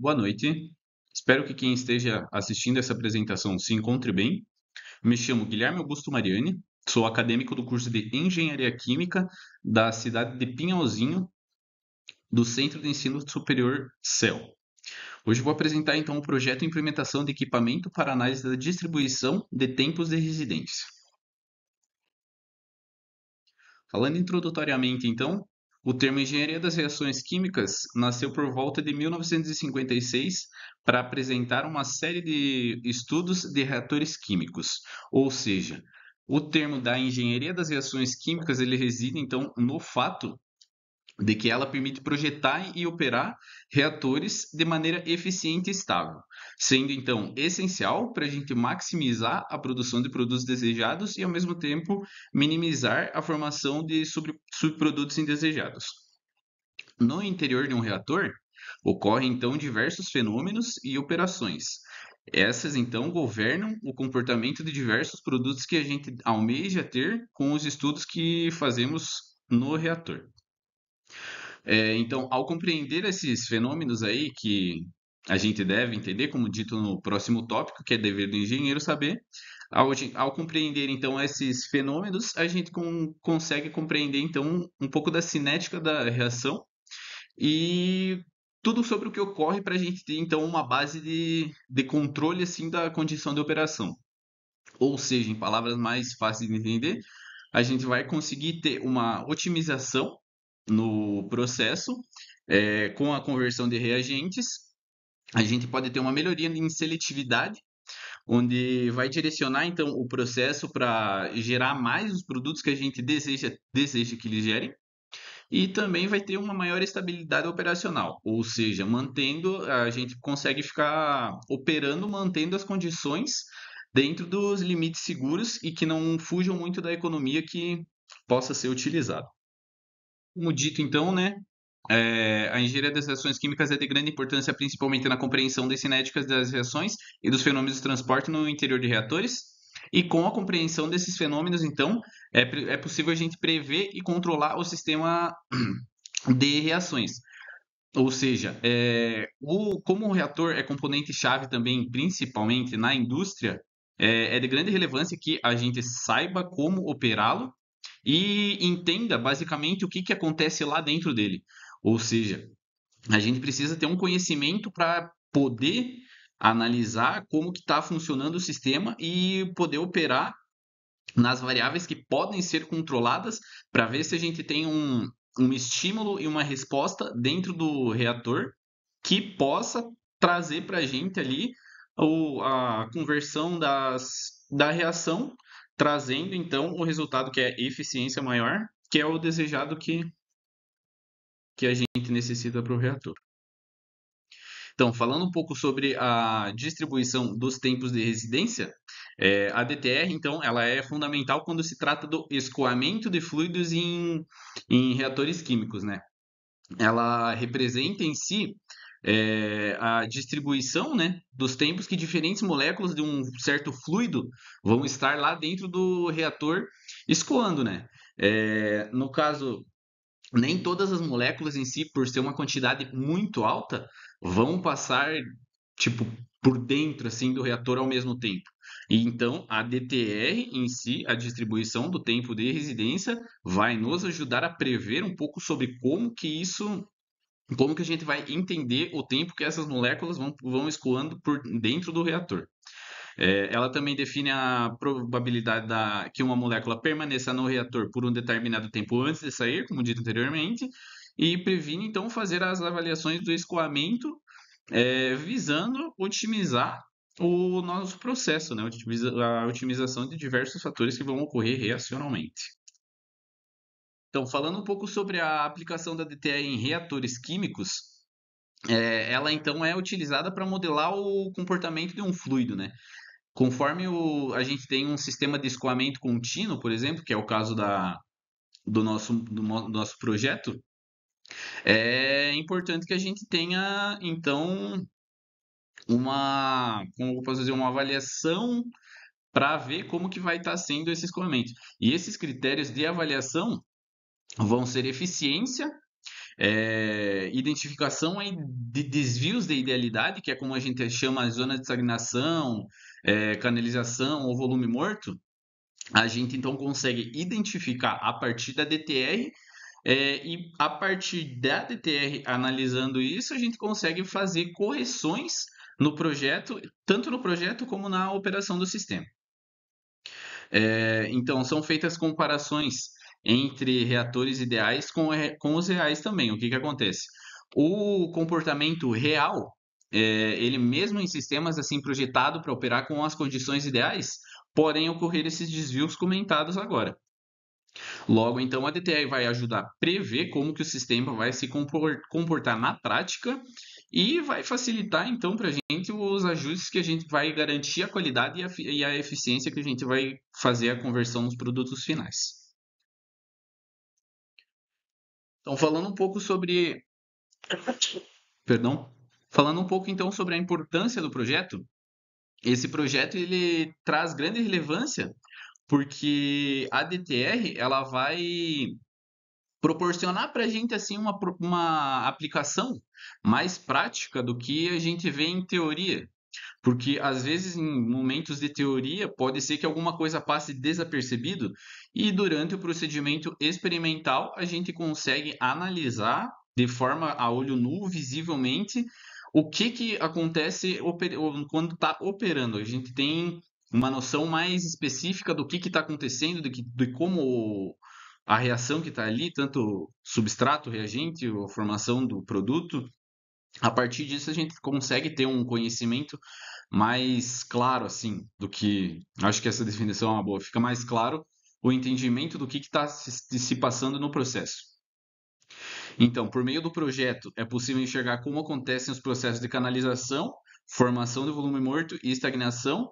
boa noite. Espero que quem esteja assistindo essa apresentação se encontre bem. Me chamo Guilherme Augusto Mariani, sou acadêmico do curso de Engenharia Química da cidade de Pinhalzinho, do Centro de Ensino Superior CEL. Hoje vou apresentar então o projeto de implementação de equipamento para análise da distribuição de tempos de residência. Falando introdutoriamente, então, o termo engenharia das reações químicas nasceu por volta de 1956 para apresentar uma série de estudos de reatores químicos, ou seja, o termo da engenharia das reações químicas ele reside então no fato de que ela permite projetar e operar reatores de maneira eficiente e estável, sendo então essencial para a gente maximizar a produção de produtos desejados e, ao mesmo tempo, minimizar a formação de subprodutos indesejados. No interior de um reator, ocorrem então diversos fenômenos e operações. Essas então governam o comportamento de diversos produtos que a gente almeja ter com os estudos que fazemos no reator. É, então, ao compreender esses fenômenos aí que a gente deve entender, como dito no próximo tópico, que é dever do engenheiro saber, ao, ao compreender então esses fenômenos, a gente com, consegue compreender então um pouco da cinética da reação e tudo sobre o que ocorre para a gente ter então uma base de, de controle assim da condição de operação. Ou seja, em palavras mais fáceis de entender, a gente vai conseguir ter uma otimização no processo, é, com a conversão de reagentes, a gente pode ter uma melhoria em seletividade, onde vai direcionar então o processo para gerar mais os produtos que a gente deseja, deseja que eles gerem. E também vai ter uma maior estabilidade operacional, ou seja, mantendo, a gente consegue ficar operando, mantendo as condições dentro dos limites seguros e que não fujam muito da economia que possa ser utilizado. Como dito, então, né? É, a engenharia das reações químicas é de grande importância, principalmente na compreensão das cinéticas das reações e dos fenômenos de transporte no interior de reatores. E com a compreensão desses fenômenos, então, é, é possível a gente prever e controlar o sistema de reações. Ou seja, é, o, como o reator é componente-chave também, principalmente na indústria, eh, é, de grande relevância que a gente saiba como operá-lo e entenda basicamente o que, que acontece lá dentro dele. Ou seja, a gente precisa ter um conhecimento para poder analisar como que está funcionando o sistema e poder operar nas variáveis que podem ser controladas para ver se a gente tem um, um estímulo e uma resposta dentro do reator que possa trazer para a gente ali o, a conversão das, da reação trazendo então o resultado que é eficiência maior, que é o desejado que, que a gente necessita para o reator. Então, falando um pouco sobre a distribuição dos tempos de residência, é, a DTR, então, ela é fundamental quando se trata do escoamento de fluidos em, em reatores químicos, né? Ela representa em si é, a distribuição né, dos tempos que diferentes moléculas de um certo fluido vão estar lá dentro do reator escoando. Né? É, no caso, nem todas as moléculas em si, por ser uma quantidade muito alta, vão passar tipo por dentro assim do reator ao mesmo tempo. E então a DTR em si, a distribuição do tempo de residência, vai nos ajudar a prever um pouco sobre como que isso como que a gente vai entender o tempo que essas moléculas vão, vão escoando por dentro do reator. É, ela também define a probabilidade da, que uma molécula permaneça no reator por um determinado tempo antes de sair, como dito anteriormente, e previne, então, fazer as avaliações do escoamento, é, visando otimizar o nosso processo, né? a otimização de diversos fatores que vão ocorrer reacionalmente. Então, falando um pouco sobre a aplicação da DTE em reatores químicos, é, ela então é utilizada para modelar o comportamento de um fluido, né? Conforme o, a gente tem um sistema de escoamento contínuo, por exemplo, que é o caso da, do, nosso, do nosso projeto, é importante que a gente tenha, então, uma, como eu posso dizer, uma avaliação para ver como que vai estar tá sendo esse escoamento. E esses critérios de avaliação, vão ser eficiência, é, identificação de desvios de idealidade, que é como a gente chama a zona de estagnação, é, canalização ou volume morto, a gente então consegue identificar a partir da DTR é, eh, e a partir da DTR, analisando isso, a gente consegue fazer correções no projeto, tanto no projeto como na operação do sistema. É, então, são feitas comparações entre reatores ideais com, com os reais também. O que, que acontece? O comportamento real, é, ele mesmo em sistemas assim projetado para operar com as condições ideais, podem ocorrer esses desvios comentados agora. Logo, então, a DTI vai ajudar a prever como que o sistema vai se comportar na prática e vai facilitar, então, para a gente os ajustes que a gente vai garantir a qualidade e a, e a eficiência que a gente vai fazer a conversão nos produtos finais. Então, falando um pouco sobre. Perdão? Falando um pouco então sobre a importância do projeto, esse projeto ele traz grande relevância porque a DTR ela vai proporcionar para a gente assim uma, uma aplicação mais prática do que a gente vê em teoria. Porque às vezes em momentos de teoria pode ser que alguma coisa passe desapercebido e durante o procedimento experimental a gente consegue analisar de forma a olho nu visivelmente o que, que acontece quando está operando. A gente tem uma noção mais específica do que está acontecendo, de, que, de como a reação que está ali, tanto substrato, reagente, a formação do produto, a partir disso a gente consegue ter um conhecimento mais claro, assim, do que. Acho que essa definição é uma boa. Fica mais claro o entendimento do que está se, se passando no processo. Então, por meio do projeto, é possível enxergar como acontecem os processos de canalização, formação do volume morto e estagnação,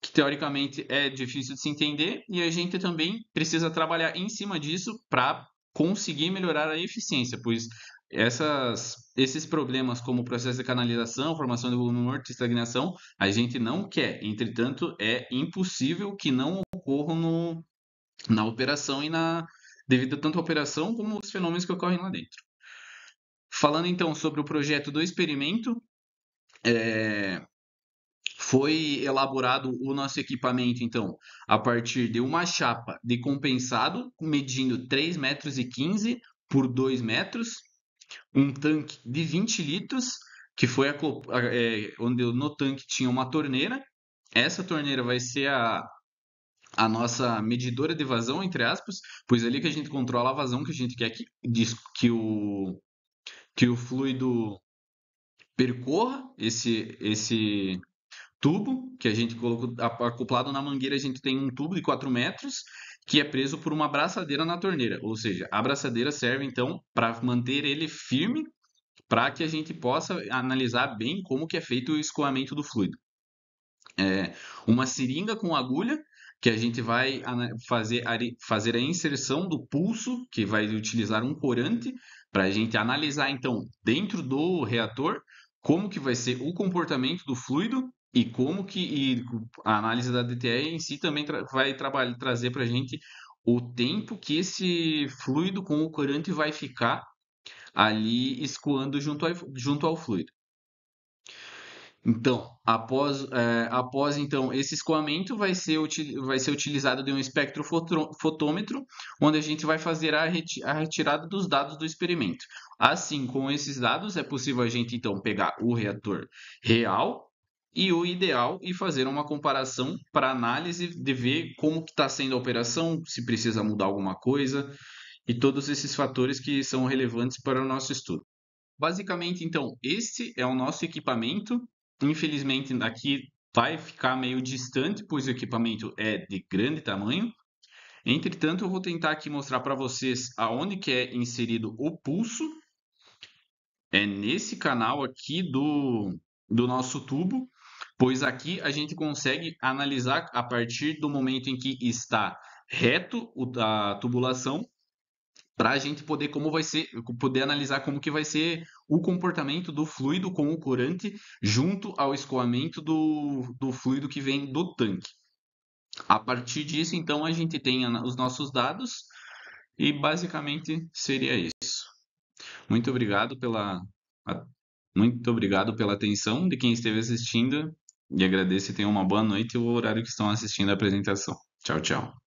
que teoricamente é difícil de se entender, e a gente também precisa trabalhar em cima disso para conseguir melhorar a eficiência, pois essas, esses problemas como processo de canalização, formação de volume morto, estagnação, a gente não quer. Entretanto, é impossível que não ocorram no, na operação e na devido tanto à operação como os fenômenos que ocorrem lá dentro. Falando então sobre o projeto do experimento, é, foi elaborado o nosso equipamento então a partir de uma chapa de compensado medindo 3,15 metros por 2 metros um tanque de 20 litros, que foi a, é, onde no tanque tinha uma torneira. Essa torneira vai ser a, a nossa medidora de vazão, entre aspas, pois é ali que a gente controla a vazão que a gente quer que, que, o, que o fluido percorra esse, esse tubo que a gente colocou acoplado na mangueira. A gente tem um tubo de 4 metros que é preso por uma abraçadeira na torneira. Ou seja, a abraçadeira serve então para manter ele firme para que a gente possa analisar bem como que é feito o escoamento do fluido. É, uma seringa com agulha que a gente vai fazer, fazer a inserção do pulso, que vai utilizar um corante, para a gente analisar, então, dentro do reator, como que vai ser o comportamento do fluido e como que e a análise da DTE em si também tra vai trazer para a gente o tempo que esse fluido com o corante vai ficar ali escoando junto, a, junto ao fluido. Então, após, é, após então esse escoamento vai ser, vai ser utilizado de um espectrofotômetro, onde a gente vai fazer a, reti a retirada dos dados do experimento. Assim, com esses dados é possível a gente então pegar o reator real e o ideal e fazer uma comparação para análise de ver como está sendo a operação, se precisa mudar alguma coisa e todos esses fatores que são relevantes para o nosso estudo. Basicamente, então, este é o nosso equipamento. Infelizmente, aqui vai ficar meio distante, pois o equipamento é de grande tamanho. Entretanto, eu vou tentar aqui mostrar para vocês aonde que é inserido o pulso. É nesse canal aqui do, do nosso tubo pois aqui a gente consegue analisar a partir do momento em que está reto a tubulação para a gente poder como vai ser poder analisar como que vai ser o comportamento do fluido com o corante junto ao escoamento do, do fluido que vem do tanque. A partir disso, então, a gente tem os nossos dados e basicamente seria isso. Muito obrigado pela muito obrigado pela atenção de quem esteve assistindo e agradeço e tenham uma boa noite e o horário que estão assistindo a apresentação. Tchau, tchau.